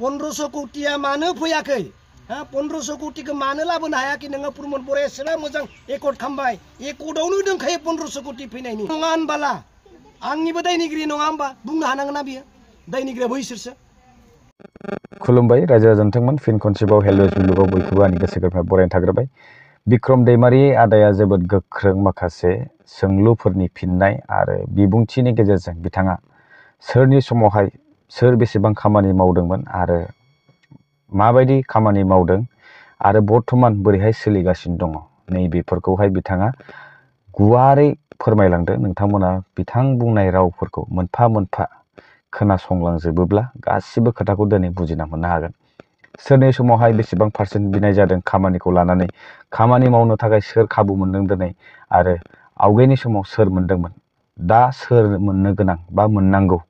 पन्द्रस' कौटिया मानो फैयाखै हा पन्द्रस' कौटिखौ मानो लाबोनो हायाखै नोङो प्रमद बर' एसेबां मोजां एकर्ड खालामबाय एकर्डआवनो दंखायो पन्द्रस' कौटि फैनायनि नङा होनबाला आंनिबो दायनिगिरि नङा होनबा बुंनो हानांगोन ना बियो दायनिगिरियाबो इसोरसो खुलुमबाय रायजो राजानथांमोन फिन खनसेबाव हेलवेज मुलुगाव बयखौबो आंनि गोसो गोरबोनिफ्राय बरायनो थाग्रोबाय बिक्रम आदाया जोबोद गोख्रों माखासे सोंलुफोरनि फिन्नाय आरो बिबुंथिनि गेजेरजों बिथाङा सोरनि समावहाय सर बेसेबां खामानि मावदोंमोन आरो माबायदि खामानि मावदों आरो बर्थमान बोरैहाय सोलिगासिनो दङ नैबेफोरखौहाय बिथाङा गुवारै फोरमायलांदों नोंथांमोना बिथां बुंनाय रावफोरखौ मोनफा मोनफा खोनासंलांजोबोब्ला गासिबो खोथाखौ दिनै बुजिना मोननो हागोन सोरनि समावहाय बेसेबां पार्सेन्ट बिनाय जादों खामानिखौ लानानै खामानि मावनो थाखाय सोर खाबु मोनदों दिनै आरो आवगायनि समाव सोर मोनदोंमोन दा सोर मोननो गोनां बा मोननांगौ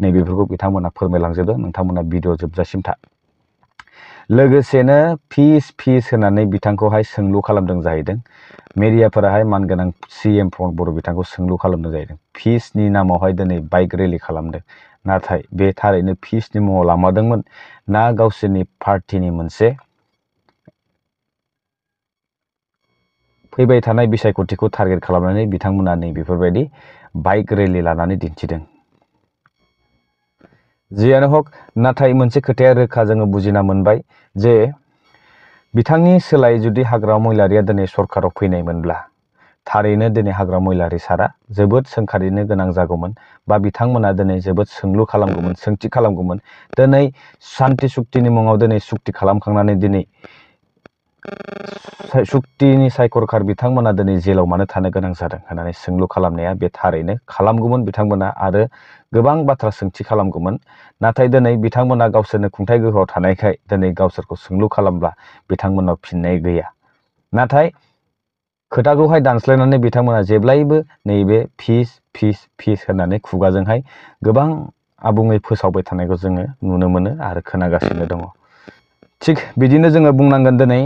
नैबेफोरखौ बिथांमोना फोरमायलांजोबदों नोंथांमोना भिडिअ जोबजासिम था लोगोसेनो फिस फिस होनानै बिथांखौहाय सोंलु खालामदों जाहैदों मेडियाफोराहाय मानगोनां सि एम प्रमद बर' बिथांखौ सोंलु खालामदों जाहैदों फिसनि नामावहाय दिनै बाइक रेलि खालामदों नाथाय बे थारैनो फिसनि मुङाव लामादोंमोन ना गावसोरनि पार्टिनि मोनसे फैबाय थानाय बिसायख'थिखौ टार्गेट खालामनानै बिथांमोना नै बेफोरबायदि बाइक रेलि लानानै दिन्थिदों जियानो हक नाथाय मोनसे खोथाया रोखा जोङो बुजिना मोनबाय जे बिथांनि सोलाय जुदि हाग्रा महिलारिया दिनै सरकाराव फैनायमोनब्ला थारैनो दिनै हाग्रा महिलारि सारा जोबोद सोंखारिनो गोनां जागौमोन बा बिथांमोना दिनै जोबोद सोंलु खालामगौमोन सोंथि खालामगौमोन दिनै शान्ति सुक्तिनि मुङाव दिनै सुक्ति खालामखांनानै दिनै सुक्तिनि सायख'रखार बिथांमोना दिनै जेलाव मानो थानो गोनां जादों होननानै सोंलु खालामनाया बे थारैनो खालामगौमोन बिथांमोना आरो गोबां बाथ्रा सोंथि खालामगौमोन नाथाय दिनै बिथांमोना गावसोरनो खुंथाय गोहोआव थानायखाय दिनै गावसोरखौ सोंलु खालामब्ला बिथांमोननाव फिननाय गैया नाथाय खोथाखौहाय दानस्लायनानै बिथांमोना जेब्लायबो नैबे फिस फिस फिस होननानै खुगाजोंहाय गोबां आबुङै फोसावबाय थानायखौ जोङो नुनो मोनो आरो खोनागासिनो दङ थिग बिदिनो जोङो बुंनांगोन दिनै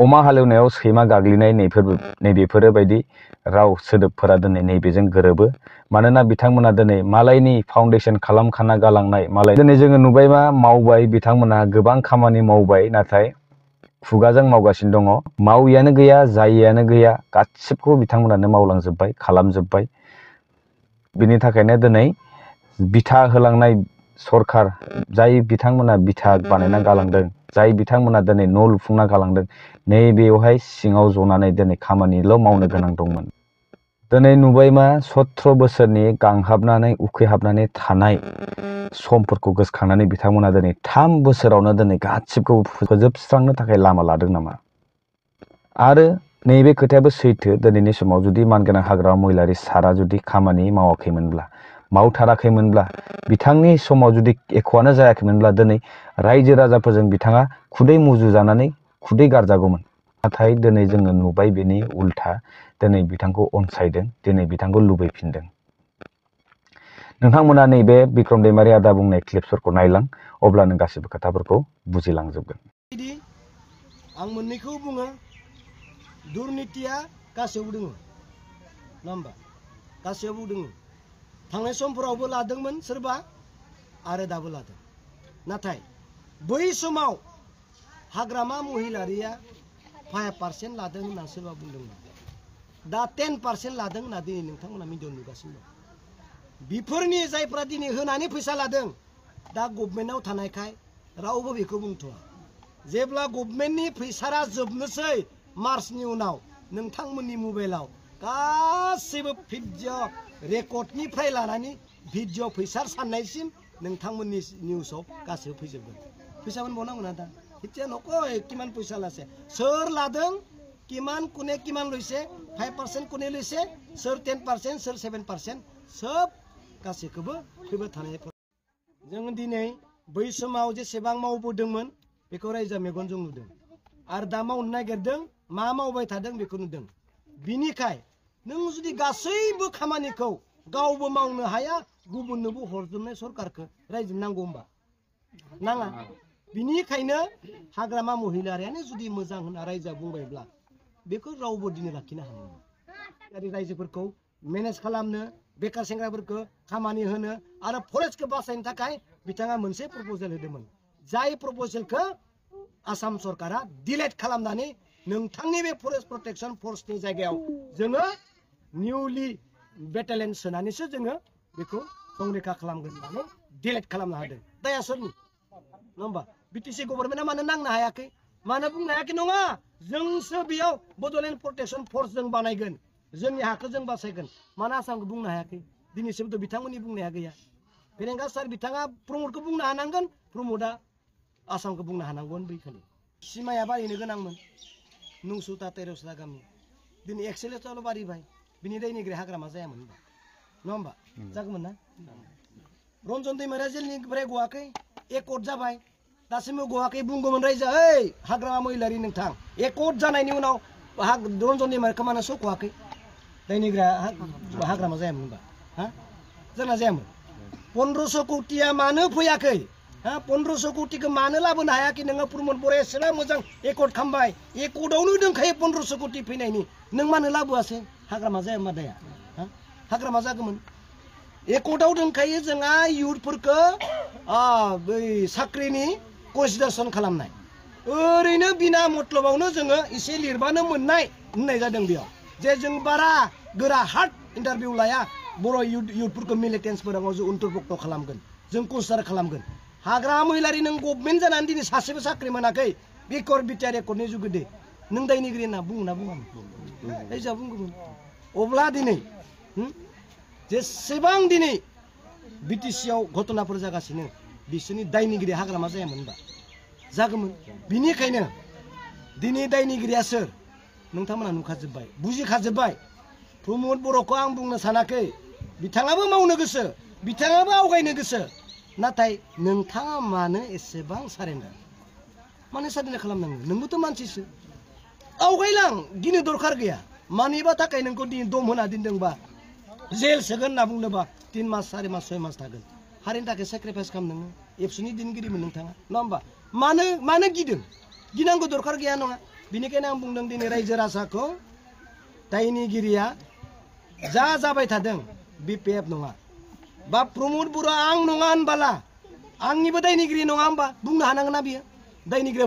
अमा हालेवनायाव सैमा गाग्लिनाय नैफोर नैबेफोरो बायदि राव सोदोबफोरा दिनै नैबेजों गोरोबो मानोना बिथांमोना दिनै मालायनि फाउन्डेसन खालामखाना गालांनाय मालाय दिनै जोङो नुबाय मा मावबाय बिथांमोनहा गोबां खामानि मावबाय नाथाय खुगाजों मावगासिनो दङ मावियानो गैया जायियानो गैया गासिबखौबो बिथांमोनानो मावलांजोब्बाय खालामजोब्बाय बिनि थाखायनो दिनै बिथा होलांनाय सरकार जाय बिथांमोना बिथा बानायना गालांदों जाय बिथांमोना दिनै न' लुफुंना गालांदों नै बेवहाय सिङाव जनानै दिनै खामानिल' मावनो गोनां दंमोन दिनै नुबाय मा सत्र' बोसोरनि गांहाबनानै उखैहाबनानै थानाय समफोरखौ गोसोखांनानै बिथांमोना दिनै थाम बोसोरावनो दिनै गासिबखौबो फोजोबस्रांनो थाखाय लामा लादों नामा आरो नैबे खोथायाबो सैथो दिनैनि समाव जुदि मानगोनां हाग्रा मैलारि सारा जुदि खामानि मावाखैमोनब्ला मावथाराखैमोनब्ला समय समाव जुदि एख'आनो दिन रायजो राजाफोरजों बिथाङा खुदै मुजु जानानै खुदै गारजागौमोन नाथाय दिनै जोङो नुबाय बेनि उल्था दिनै बिथांखौ अनसायदों दिनै बिथांखौ लुबैफिनदों नोंथांमोना नैबे बिक्रम दैमारि आदा बुंनाय क्लिप्सफोरखौ नायलां अब्ला नों गासैबो खोथाफोरखौ बुजिलांजोबगोन आं मोननैखौ बुङो दुर्नीतिया गासैयावबो दङ नङा होमबा गासैयावबो दङ थांनाय समफोरावबो लादोंमोन सोरबा आरो दाबो लादों नाथाय बै समाव हाग्रामा महिलारिया फाइव पार्सेंट लादों होनना सोरबा बुंदोंमोन दा टेन पार्सेंट लादों होनना दिनै नोंथांमोना मिडियाव नुगासिनो दं बेफोरनि जायफ्रा दिनै होनानै फैसा लादों दा गभमेन्टआव थानायखाय रावबो बेखौ बुंथ'वा जेब्ला गभमेन्टनि फैसारा जोबनोसै मार्चनि उनाव नोंथांमोननि मबाइलाव गासैबो भिडिअ रेकर्डनिफ्राय लानानै भिडिअ फैसार साननायसिम नोंथांमोननि निउसआव गासैबो फैजोबगोन फैसाखौनो बनांगोन आदा এতিয়া নকয় কিমান পইচা লাগে চৰ লাদং কিমান কোনে কিমান লৈছে ফাইভ পাৰ্চেণ্ট কোনে লৈছে চৰ টেন পাৰ্চেণ্ট চৰ ছেভেন পাৰ্চেণ্ট চব গাছিখৌবো ফৈবা থানাই जों दिनै बै समाव जेसेबां मावबोदोंमोन बेखौ रायजो मेगनजों नुदों आरो दा मावनो नागिरदों मा मावबाय थादों बेखौ नुदों बिनिखाय नों जुदि गासैबो खामानिखौ गावबो मावनो हाया गुबुननोबो हरजोबनाय सरकारखौ रायजो हाग्रामा महिला जुदि मोजां होनना रायजोआ बुंबायब्ला बेखौ रावबो दिनै लाखिनो हानाय नङा रायजोफोरखौ मेनेज खालामनो बेखार सेंग्राफोरखौ खामानि होनो आरो फरेस्टखौ बासायनो थाखाय बिथाङा मोनसे प्रपजेल होदोंमोन जाय प्रपजेलखौ आसाम सरकारा डिलेट खालामनानै नोंथांनि बे फरेस्ट प्रटेक्सन फर्सनि जायगायाव जोङो निउलि बेटालियन सोनानैसो जोङो बेखौ संरैखा खालामगोन होननानै डिलेट खालामनो हादों दाया सोरनि नङा होमबा बिटिसि गभर्नमेन्टआ मानो नांनो हायाखै मानो बुंनो हायाखै नङा जोंसो बेयाव बड'लेण्ड प्रटेक्सन फर्स जों बानायगोन जोंनि हाखौ जों बासायगोन मानो आसामखौ बुंनो हायाखै दिनैसिमथ' बिथांमोननि बुंनाया गैया फेरेंगा सार बिथाङा प्रमदखौ बुंनो हानांगोन प्रमदआ आसामखौ बुंनो हानांगोन बैखालि सिमाया बारिनो गोनांमोन नौसौ तातेर'सा गामि दिनै एक्सेलेसआल' बारिबाय बिनि दायनिगिरि हाग्रामा जायामोन नम्बा नङा होमबा जागौमोन ना रन्जन नि जेलनिफ्राय गवाखै एक कट जाबाय दासिमबो गवाखै बुंगौमोन रायजो ओइ हाग्रामा मैलारि नोंथां एक कट जानायनि उनाव रन्जन सो मानो सख'वाखै ग्राहक हाग्रामा जायामोन होनबा हा जोंना जायामोन 1500 कोटिया मानो फैयाखै हा 1500 कोटिखौ मानो लाबोनो हायाखै नोङो प्रमोद बर'या एसेबां मोजां एकर्ड खालामबाय एकर्डआवनो दंखाय 1500 कोटि फैनायनि नों मानो लाबोआसै हाग्रामा जाया दाया हा हाग्रामा जागौमोन एकर्टआव दोनखायो जोंहा इयुथफोरखौ बै साख्रिनि कनसिडारेसन खालामनाय ओरैनो बिना मतलबावनो जोङो एसे लिरबानो मोननाय होननाय जादों बेयाव जे जों बारा गोरा हार्ड इन्टारभिउ लाया बर' इयुथ इयुथफोरखौ मिलिटेन्स फोराव जों अन्तर्भुक्त' खालामगोन जों कनसिडार खालामगोन हाग्रा मैलारि नों गभर्नमेन्ट जानानै दिनै सासेबो साख्रि मोनाखै बेकर बिटिआर एकर्डनि जुगिदे नों दायनिगिरि होनना बुङो ना बुङा बुंगौमोन अब्ला दिनै जेसेबां दिनै बि टि सिआव घटनाफोर जागासिनो बिसोरनि दायनिगिरि हाग्रामा जायामोन होनबा जागौमोन बिनिखायनो दिनै दायनिगिरिया सोर नोंथांमोना नुखाजोब्बाय बुजिखाजोब्बाय प्रमद बर'खौ आं बुंनो सानाखै बिथाङाबो मावनो गोसो बिथाङाबो आवगायनो गोसो नाथाय नोंथाङा मानो एसेबां सारेन्डार मानो सारेन्डार खालामनांगौ नोंबोथ' मानसिसो आवगायलां गिनो दरखार गैया mani bata ta kaining kundi dom huna ba zel segan nabung ba, tin mas sari mas soy mas tagan harin ta ke sacrifice kam nang ep suni din giri mun nang nomba mana mana gidin ginang go dorkar ge anong bini ke nang bung nang din raiser asa ko taini giri ya za za bai bpf nonga ba promote bura ang nongan bala ang bata bai giri nongan ba bung na hanang na bi dai ni giri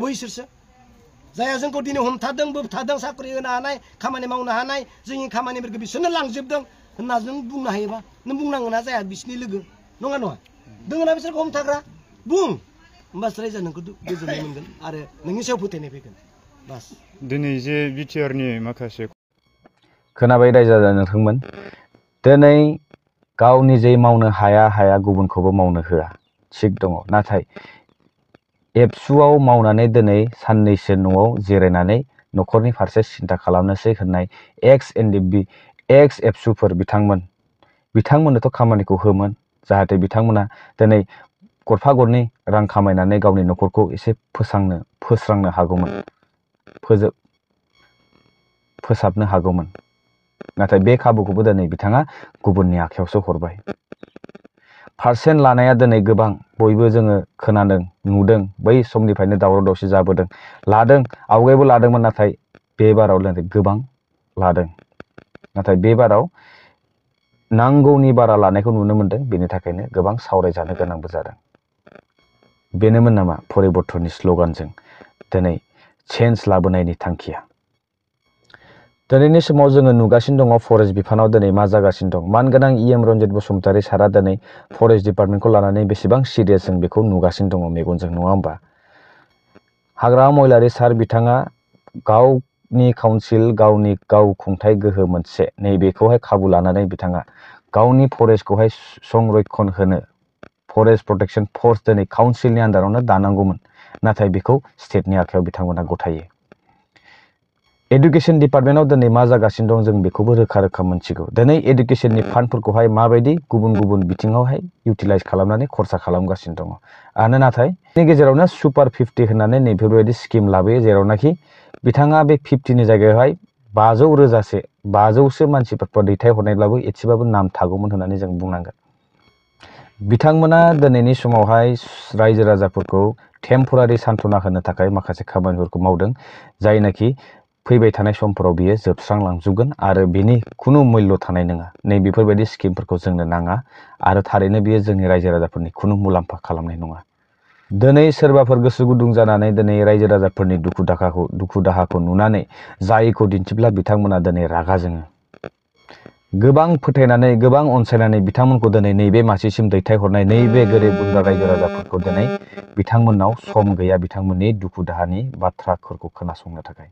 जाया जोंखौ दिनै हमथादों बोबथादों साख्रि होनो हानाय खामानि मावनो हानाय जोंनि खामानिफोरखौ बिसोरनो लांजोबदों होनना नों बुंनो हायोबा नों बुंनांगोना जाया बिसोरनि लोगो नङा नङा दोङोना बिसोरखौ हमथाग्रा बुं होमबासो रायजा नोंखौ गोजोननाय मोनगोन आरो नोंनि सायाव फोथायनाय फैगोन बास दिनै जे बिटिआरनि माखासे खोनाबाय रायजा नोंथांमोन दिनै गाव निजे मावनो हाया हाया गुबुनखौबो मावनो होआ थिग दङ नाथाय एबसुआव मावनानै दिनै साननैसो न'आव जिरायनानै न'खरनि फारसे सिन्था खालामनोसै होननाय एक्स एनडिबि एक्स एबसुफोर बिथांमोन बिथांमोननोथ' खामानिखौ होमोन जाहाथे बिथांमोना दिनै गरफा गरनै रां खामायनानै गावनि न'खरखौ एसे फोसांनो फोस्रांनो हागौमोन फोजोब फोसाबनो हागौमोन नाथाय बे खाबुखौबो दिनै बिथाङा गुबुननि आखायावसो हरबाय पारसेन्ट लानाया दिन गोबां बयबो जोङो खोनादों नुदों बै समनिफ्रायनो दावराव दावसि जाबोदों लादों आवगायबो लादोंमोन नाथाय बे बाराव गोबां लादों नाथाय बे बाराव नांगौनि बारा लानायखौ नुनो मोन्दों बेनि थाखायनो गोबां सावरायजानो गोनांबो जादों बेनोमोन नामा परिबर्तननि स्ल'गानजों दिनै चेन्ज लाबोनायनि थांखिया दिनैनि समाव जोङो नुगासिनो दङ फरेस्ट बिफानाव दिन मा जागासिनो दं मानगोनां इ एम रन्जित बसुमतारी सारा दिन फरेस्ट डिपार्टमेन्टखौ लानानै बेसेबां सिरियास जों बेखौ नुगासिनो दङ मेगनजों नङा होमबा हाग्रा महिलारि सार बिथाङा गावनि काउन्सिल गावनि गाव खुंथाय गोहो मोनसे नैबेखौहाय खाबु लानानै बिथाङा गावनि फरेस्टखौहाय संरक्षण होनो फरेस्ट प्रटेक्शन फर्स दिनै काउन्सिलनि आन्दारावनो दानांगौमोन नाथाय बेखौ स्टेटनि आखायाव बिथांमोनहा गथायो एडुकेसन डिपार्टमेंट दिन मा जागासिनो दं जों बेखौबो रोखा रोखा मोनथिगौ दिनै एडुकेसननि फान्डफोरखौहाय माबायदि गुबुन गुबुन बिथिङावहाय इउटिलाइज खालामनानै खरसा खालामगासिनो दङ आरो नाथाय बेनि गेजेरावनो सुपार फिफ्टि होननानै नैबेफोरबायदि स्किम लाबोयो जेरावनाखि बिथाङा बे फिफ्टिनि जायगायावहाय बाजौ रोजासो बाजौसो मानसिफोरखौ दैथायहरनायब्लाबो एसेबाबो नाम थागौमोन होननानै जों बुंनांगोन बिथांमोना दिनैनि समावहाय रायजो राजाफोरखौ टेम्परारि सान्त्वना होनो थाखाय माखासे खामानिफोरखौ मावदों जायनाखि फैबाय थानाय समफोराव बियो जोबस्रांलांजोबगोन आरो बिनि कुनु मूल्य थानाय नङा नै बेफोरबायदि स्किमफोरखौ जोंनो नाङा आरो थारैनो बियो जोंनि रायजो राजाफोरनि कुनु मुलाम्फा खालामनाय नङा दिनै सोरबाफोर गोसो गुदुं जानानै दिनै रायजो राजाफोरनि दुखु दाखाखौ दुखु दाहाखौ नुनानै जायखौ दिन्थिब्ला बिथांमोना दिनै रागा जोङो गोबां फोथायनानै गोबां अनसायनानै बिथांमोनखौ दिनै नैबे मासेसिम दैथायहरनाय नैबे गोरिब गुन्द्रा रायजो राजाफोरखौ दिनै बिथांमोननाव सम गैया बिथांमोननि दुखु दाहानि बाथ्राफोरखौ खोनासंनो थाखाय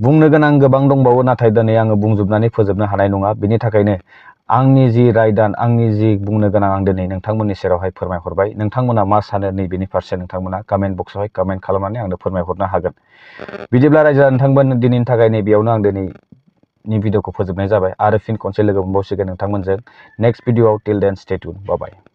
बुंनो गोनां गोबां दंबावो नाथाय दिनै आङो बुंजोबनानै फोजोबनो हानाय नङा बिनि थाखायनो आंनि जि रायदान आंनि जि बुंनो गोनां आं दिनै नोंथांमोननि सेरावहाय फोरमायहरबाय नोंथांमोना मा सानो नैबेनि फारसे नोंथांमोना कमेन्ट बक्सआवहाय कमेन्ट खालामनानै आंनो फोरमायहरनो हागोन बिदिब्ला रायजो नोंथांमोन दिनैनि थाखाय नैबेयावनो आं दिनै भिडिअ'खौ फोजोबनाय जाबाय आरो फिन खनसे लोगो मोनबावसिगोन नोंथांमोनजों नेक्स्ट भिडिअ'आव टिल देन स्टेट बाय